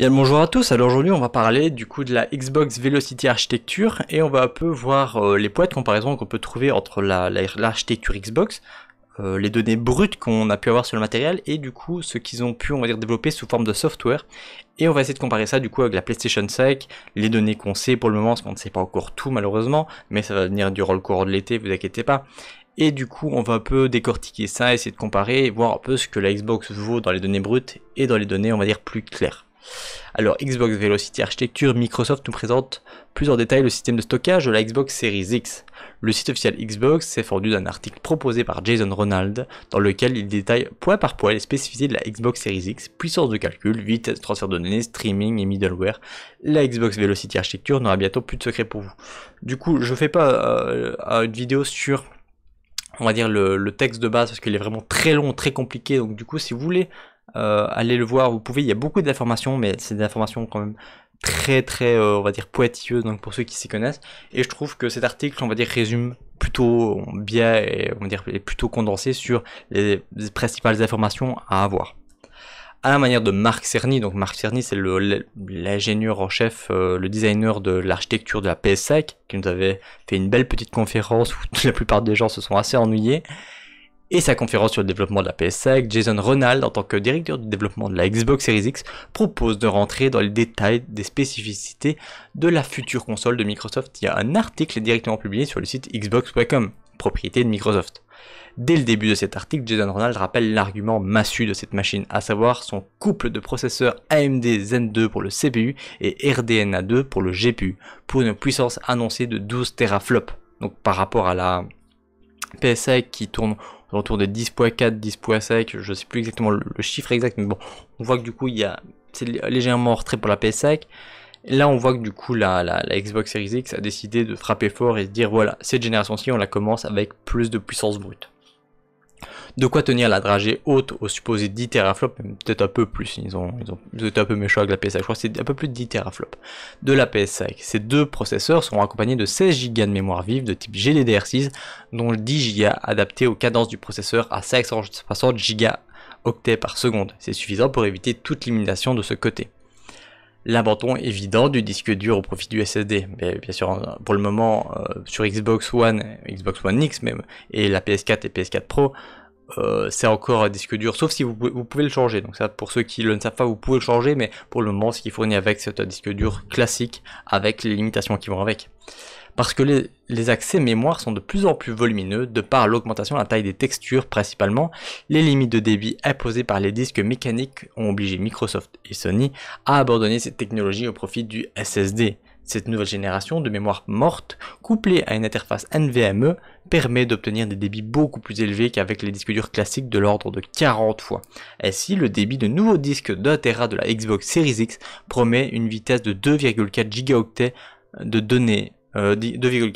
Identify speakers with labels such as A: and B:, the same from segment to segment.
A: Bien bonjour à tous, alors aujourd'hui on va parler du coup de la Xbox Velocity Architecture et on va un peu voir euh, les poids de comparaison qu'on peut trouver entre l'architecture la, Xbox, euh, les données brutes qu'on a pu avoir sur le matériel et du coup ce qu'ils ont pu on va dire développer sous forme de software et on va essayer de comparer ça du coup avec la PlayStation 5, les données qu'on sait pour le moment parce qu'on ne sait pas encore tout malheureusement mais ça va venir du le courant de l'été, vous inquiétez pas. Et du coup, on va un peu décortiquer ça, essayer de comparer et voir un peu ce que la Xbox vaut dans les données brutes et dans les données, on va dire, plus claires. Alors Xbox Velocity Architecture, Microsoft nous présente plus en détail le système de stockage de la Xbox Series X. Le site officiel Xbox s'est fendu d'un article proposé par Jason Ronald dans lequel il détaille point par point les spécificités de la Xbox Series X, puissance de calcul, vitesse, transfert de données, streaming et middleware. La Xbox Velocity Architecture n'aura bientôt plus de secret pour vous. Du coup, je fais pas euh, euh, une vidéo sur on va dire le, texte de base parce qu'il est vraiment très long, très compliqué. Donc du coup, si vous voulez euh, allez le voir, vous pouvez, il y a beaucoup d'informations, mais c'est des informations quand même très très, euh, on va dire, poétieuses, donc pour ceux qui s'y connaissent. Et je trouve que cet article, on va dire, résume plutôt bien et on va dire, est plutôt condensé sur les principales informations à avoir à la manière de Marc Cerny. Donc Marc Cerny, c'est l'ingénieur en chef, euh, le designer de l'architecture de la PS5, qui nous avait fait une belle petite conférence où la plupart des gens se sont assez ennuyés et sa conférence sur le développement de la PS5, Jason Ronald, en tant que directeur du développement de la Xbox Series X, propose de rentrer dans les détails des spécificités de la future console de Microsoft Il y a un article directement publié sur le site xbox.com, propriété de Microsoft. Dès le début de cet article, Jason Ronald rappelle l'argument massu de cette machine, à savoir son couple de processeurs AMD Zen 2 pour le CPU et RDNA 2 pour le GPU, pour une puissance annoncée de 12 teraflops. Donc par rapport à la PS5 qui tourne autour des 10.4, 10.5, je sais plus exactement le, chiffre exact, mais bon, on voit que du coup, il y a, c'est légèrement retrait pour la PS5. là, on voit que du coup, la, Xbox Series X a décidé de frapper fort et de dire, voilà, cette génération-ci, on la commence avec plus de puissance brute de quoi tenir la dragée haute au supposé 10 teraflops, peut-être un peu plus, ils ont, ils un peu méchants avec la PS5, je crois c'est un peu plus de 10 teraflops de la PS5. Ces deux processeurs seront accompagnés de 16 Go de mémoire vive de type GDDR6, e dont 10 Go adaptés aux cadences du processeur à 560 Go octets par seconde. C'est suffisant pour éviter toute limitation de ce côté. L'abandon évident du disque dur au profit du SSD. bien sûr, pour le moment, euh, sur Xbox One, Xbox One X même, et la PS4 et PS4 Pro, euh, c'est encore un disque dur, sauf si vous pouvez, le changer. Donc ça, pour ceux qui le ne savent pas, vous pouvez le changer, mais pour le moment, ce qu'il fournit avec, c'est un disque dur classique, avec les limitations qui vont avec. Parce que les, les accès mémoire sont de plus en plus volumineux, de par l'augmentation de la taille des textures principalement, les limites de débit imposées par les disques mécaniques ont obligé Microsoft et Sony à abandonner cette technologie au profit du SSD. Cette nouvelle génération de mémoire morte, couplée à une interface NVMe, permet d'obtenir des débits beaucoup plus élevés qu'avec les disques durs classiques de l'ordre de 40 fois. Ainsi, le débit de nouveaux disques de Tera de la Xbox Series X promet une vitesse de 2,4 gigaoctets de données 2,4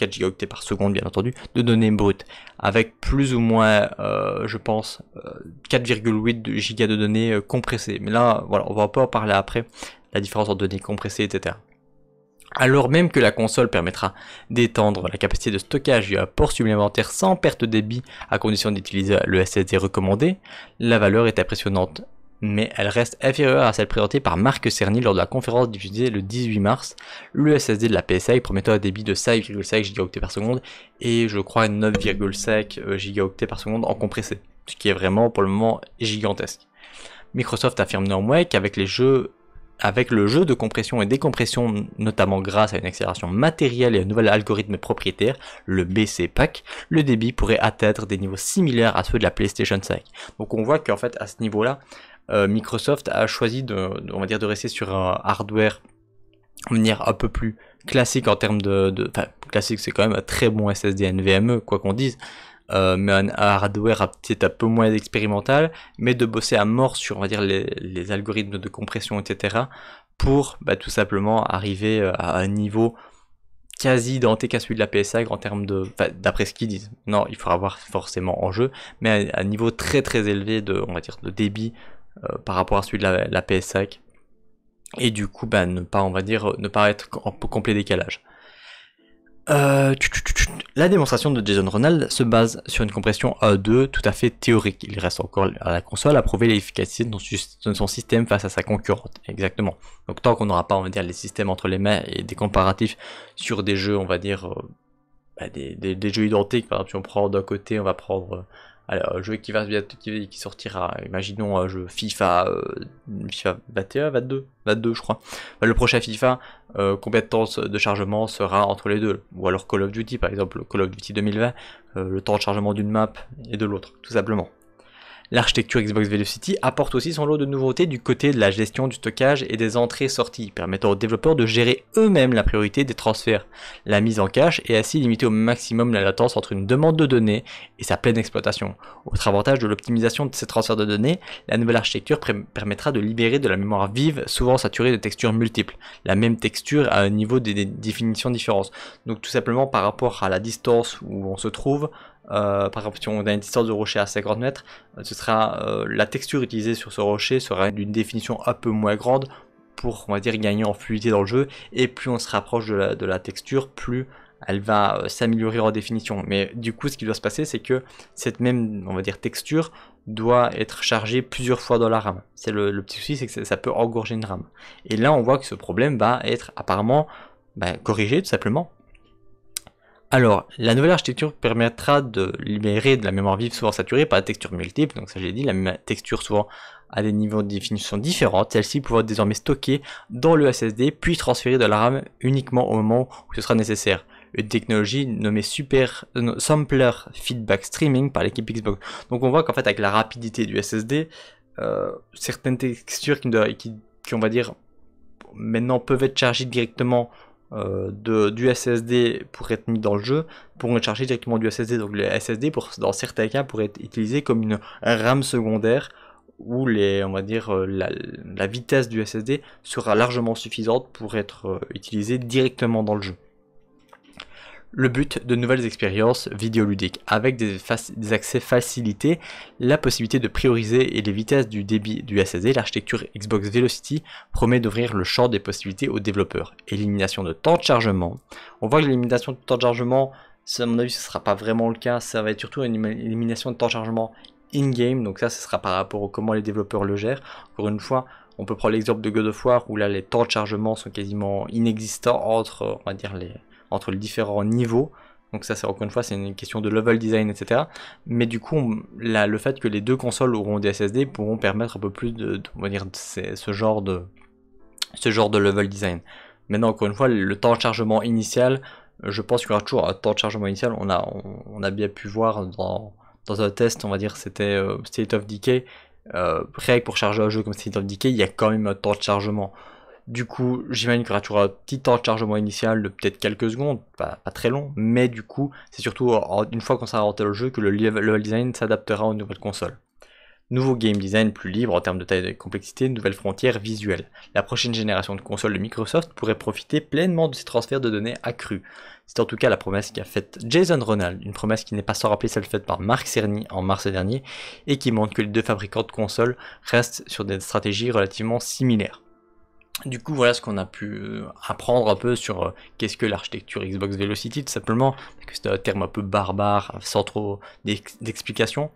A: euh, gigaoctets par seconde bien entendu de données brutes avec plus ou moins euh, je pense 4,8 euh, Go de données compressées mais là voilà on va pas en parler après la différence entre données compressées etc alors même que la console permettra d'étendre la capacité de stockage via un port supplémentaire sans perte de débit à condition d'utiliser le SSD recommandé, la valeur est impressionnante, mais elle reste inférieure à celle présentée par Marc Cerny lors de la conférence diffusée le 18 mars, le SSD de la PSI promettant un débit de 5,5 gigaoctets par seconde et je crois 9,5 euh, gigaoctets par seconde en compressé, ce qui est vraiment pour le moment gigantesque. Microsoft affirme néanmoins qu'avec les jeux avec le jeu de compression et décompression, notamment grâce à une accélération matérielle et un nouvel algorithme propriétaire, le BC Pack, le débit pourrait atteindre des niveaux similaires à ceux de la PlayStation 5. Donc on voit qu'en fait à ce niveau-là, euh, Microsoft a choisi de, dire, de rester sur un hardware venir un peu plus classique en termes de, enfin classique c'est quand même un très bon SSD NVMe quoi qu'on dise euh, mais un, hardware peut-être un peu moins expérimental, mais de bosser à mort sur, on va dire, les, algorithmes de compression, etc., pour bah, tout simplement arriver euh, à un niveau quasi identique à celui de la PS5 en termes de, d'après ce qu'ils disent. Non, il faudra voir forcément en jeu, mais à un niveau très très élevé de, on va dire, de débit euh, par rapport à celui de la, PS5. Et du coup, bah, ne pas, on va dire, ne pas être en complet décalage. Euh, la démonstration de Jason Ronald se base sur une compression A2 tout à fait théorique. Il reste encore à la console à prouver l'efficacité de son système face à sa concurrente. Exactement. Donc tant qu'on n'aura pas, on va dire, les systèmes entre les mains et des comparatifs sur des jeux, on va dire, euh, bah, des, des, jeux identiques. Par exemple, si on prend d'un côté, on va prendre euh, alors, un jeu qui, va, qui, qui sortira, imaginons euh, euh, un jeu FIFA, FIFA 21, 22, 22 je crois. Bah, le prochain FIFA, euh, compétence de temps de chargement sera entre les deux Ou alors Call of Duty par exemple, Call of Duty 2020, le temps de chargement d'une map et de l'autre, tout simplement. L'architecture Xbox Velocity apporte aussi son lot de nouveautés du côté de la gestion du stockage et des entrées-sorties, permettant aux développeurs de gérer eux-mêmes la priorité des transferts. La mise en cache et ainsi limiter au maximum la latence entre une demande de données et sa pleine exploitation. Autre avantage de l'optimisation de ces transferts de données, la nouvelle architecture permettra de libérer de la mémoire vive, souvent saturée de textures multiples, la même texture à un niveau des définitions différentes. Donc tout simplement par rapport à la distance où on se trouve, euh, par exemple, si on a une distance de rocher à 50 mètres, euh, ce sera, euh, la texture utilisée sur ce rocher sera d'une définition un peu moins grande pour, on va dire, gagner en fluidité dans le jeu. Et plus on se rapproche de la, texture, plus elle va s'améliorer en définition. Mais du coup, ce qui doit se passer, c'est que cette même, on va dire, texture doit être chargée plusieurs fois dans la rame. C'est le, petit souci, c'est que ça, peut engorger une rame. Et là, on voit que ce problème va être apparemment bah, corrigé tout simplement alors, la nouvelle architecture permettra de libérer de la mémoire vive souvent saturée par la texture multiple, donc ça j'ai dit, la même texture souvent à des niveaux de définition différents, celle-ci pourra désormais stocker dans le SSD puis transférer de la RAM uniquement au moment où ce sera nécessaire. Une technologie nommée Super euh, Sampler Feedback Streaming par l'équipe Xbox. Donc on voit qu'en fait avec la rapidité du SSD, euh, certaines textures qui on va dire maintenant peuvent être chargées directement euh, de, du SSD pour être mis dans le jeu pour être chargé directement du SSD. Donc le SSD, pour, dans certains cas, pourrait être utilisé comme une RAM secondaire où les, on va dire, euh, la, la vitesse du SSD sera largement suffisante pour être euh, utilisée directement dans le jeu. Le but de nouvelles expériences vidéoludiques avec des, accès facilités, la possibilité de prioriser et les vitesses du débit du SSD, l'architecture Xbox Velocity promet d'ouvrir le champ des possibilités aux développeurs. Élimination de temps de chargement. On voit que l'élimination de temps de chargement, à mon avis, ce ne sera pas vraiment le cas. Ça va être surtout une élimination de temps de chargement in-game. Donc ça, ce sera par rapport à comment les développeurs le gèrent. Encore une fois, on peut prendre l'exemple de God of War où là, les temps de chargement sont quasiment inexistants entre, on va dire, les entre les différents niveaux. Donc ça, c'est encore une fois, c'est une question de level design, etc. Mais du coup, le fait que les deux consoles auront des SSD pourront permettre un peu plus de, ce genre de, ce genre de level design. Maintenant, encore une fois, le temps de chargement initial, je pense qu'il y aura toujours un temps de chargement initial. On a, on, a bien pu voir dans, dans un test, on va dire, c'était euh, State of Decay. Euh, pour charger un jeu comme State of Decay, il y a quand même un temps de chargement. Du coup, j'imagine qu'il y aura un petit temps de chargement initial de peut-être quelques secondes, pas, très long, mais du coup, c'est surtout une fois qu'on sera rentré le jeu que le level design s'adaptera aux nouvelles consoles. Nouveau game design plus libre en termes de taille et de complexité, nouvelles frontières visuelles. La prochaine génération de consoles de Microsoft pourrait profiter pleinement de ces transferts de données accrus. C'est en tout cas la promesse qu'a faite Jason Ronald, une promesse qui n'est pas sans rappeler celle faite par Marc Cerny en mars dernier, et qui montre que les deux fabricants de consoles restent sur des stratégies relativement similaires. Du coup, voilà ce qu'on a pu euh, apprendre un peu sur euh, qu'est-ce que l'architecture Xbox Velocity, tout simplement, que c'est un terme un peu barbare, sans trop d'explications.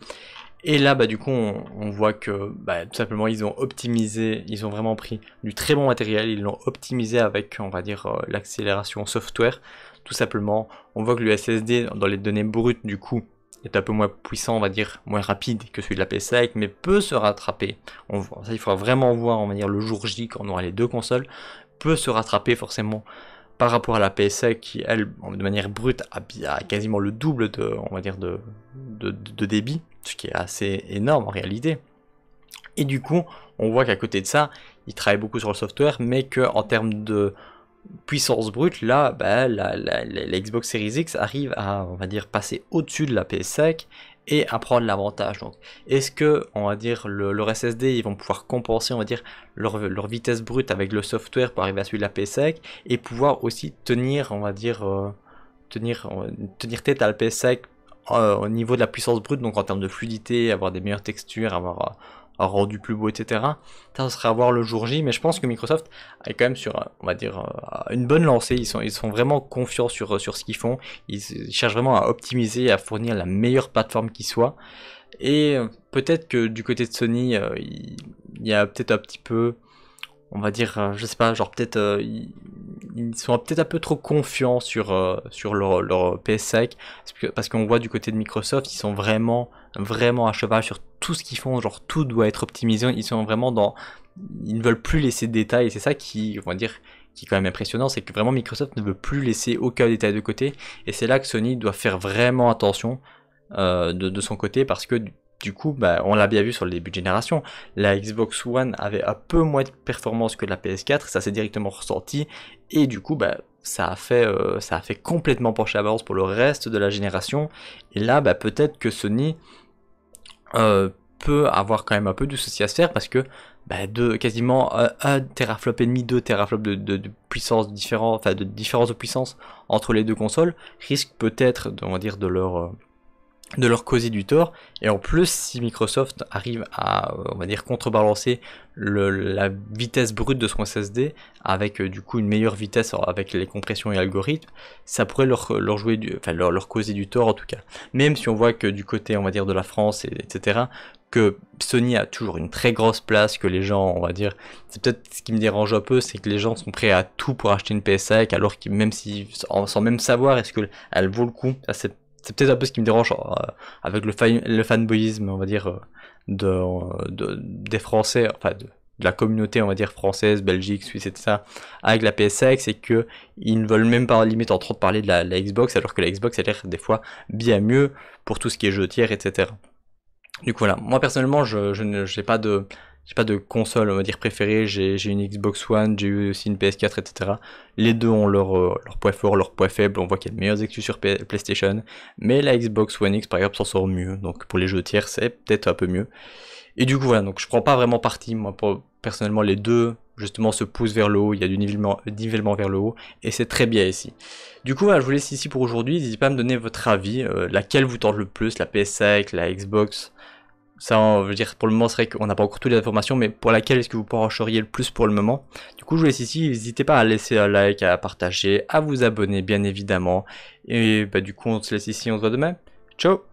A: Et là, bah, du coup, on, voit que bah, tout simplement, ils ont optimisé, ils ont vraiment pris du très bon matériel, ils l'ont optimisé avec, on va dire, euh, l'accélération software. Tout simplement, on voit que le SSD, dans les données brutes, du coup, est un peu moins puissant, on va dire, moins rapide que celui de la PS5, mais peut se rattraper. ça, il faudra vraiment voir, on va dire, le jour J quand on aura les deux consoles, peut se rattraper forcément par rapport à la PS5 qui, elle, de manière brute, a, quasiment le double de, on va dire, de, de, de débit, ce qui est assez énorme en réalité. Et du coup, on voit qu'à côté de ça, il travaille beaucoup sur le software, mais qu'en termes de, puissance brute, là, bah, la, Xbox Series X arrive à, on va dire, passer au-dessus de la PS5 et à prendre l'avantage. Donc, est-ce que, on va dire, le, leur SSD, ils vont pouvoir compenser, on va dire, leur, vitesse brute avec le software pour arriver à suivre la PS5 et pouvoir aussi tenir, on va dire, euh, tenir, euh, tenir tête à la PS5 euh, au niveau de la puissance brute, donc en termes de fluidité, avoir des meilleures textures, avoir euh, un rendu plus beau, etc. Ça, serait à voir le jour J, mais je pense que Microsoft est quand même sur, euh, on va dire, une bonne lancée. Ils sont, ils sont vraiment confiants sur, sur ce qu'ils font. Ils, ils, cherchent vraiment à optimiser, à fournir la meilleure plateforme qui soit. Et peut-être que du côté de Sony, il y a peut-être un petit peu on va dire, euh, je sais pas, genre peut-être euh, ils, sont peut-être un peu trop confiants sur euh, sur leur, leur, PS5 parce qu'on voit du côté de Microsoft, ils sont vraiment vraiment à cheval sur tout ce qu'ils font, genre tout doit être optimisé, ils sont vraiment dans ils ne veulent plus laisser de détails et c'est ça qui on va dire qui est quand même impressionnant, c'est que vraiment Microsoft ne veut plus laisser aucun détail de côté et c'est là que Sony doit faire vraiment attention de, de son côté parce que du coup, bah, on l'a bien vu sur le début de génération, la Xbox One avait un peu moins de performance que la PS4, ça s'est directement ressenti, et du coup, bah, ça a fait, euh, ça a fait complètement pencher la balance pour le reste de la génération, et là, bah, peut-être que Sony euh, peut avoir quand même un peu de souci à se faire, parce que quasiment 1 teraflop et demi, 2 teraflop de, puissance différente, enfin de différence de puissance entre les deux consoles, risque peut-être, dire, de leur... Euh, de leur causer du tort. Et en plus, si Microsoft arrive à, euh, on va dire, contrebalancer la vitesse brute de son SSD avec euh, du coup une meilleure vitesse avec les compressions et algorithmes, ça pourrait leur, jouer du, enfin, leur, causer du tort en tout cas. Même si on voit que du côté, on va dire, de la France, et, etc., que Sony a toujours une très grosse place, que les gens, on va dire, c'est peut-être ce qui me dérange un peu, c'est que les gens sont prêts à tout pour acheter une PS5, alors qu'ils même si, sans même savoir est-ce qu'elle vaut le coup, à cette c'est peut-être un peu ce qui me dérange euh, avec le, fanboyisme, on va dire, euh, euh, de, des Français, enfin de, la communauté, on va dire, française, Belgique, Suisse etc., avec la PSX, c'est que ils ne veulent même pas limite en trop de parler de la, Xbox, alors que la Xbox, a l'air des fois bien mieux pour tout ce qui est jeu tiers, etc. Du coup, voilà. Moi, personnellement, je, je n'ai pas de, j'ai pas de console, on va dire, préférée. J'ai une Xbox One, j'ai eu aussi une PS4, etc. Les deux ont euh, leur, poids fort, leur poids faible. On voit qu'il y a de meilleurs exclus sur PlayStation. Mais la Xbox One X, par exemple, s'en sort mieux. Donc pour les jeux tiers, c'est peut-être un peu mieux. Et du coup, voilà, donc je prends pas vraiment parti. Moi, personnellement, les deux, justement, se poussent vers le haut. Il y a du nivellement, vers le haut. Et c'est très bien ici. Du coup, voilà, je vous laisse ici pour aujourd'hui. N'hésitez pas à me donner votre avis. Euh, laquelle vous tente le plus, la PS5, la Xbox ça, on veut dire, pour le moment, c'est vrai qu'on n'a pas encore toutes les informations, mais pour laquelle est-ce que vous pencheriez le plus pour le moment Du coup, je vous laisse ici. N'hésitez pas à laisser un like, à partager, à vous abonner, bien évidemment. Et bah, du coup, on se laisse ici. On se voit demain. Ciao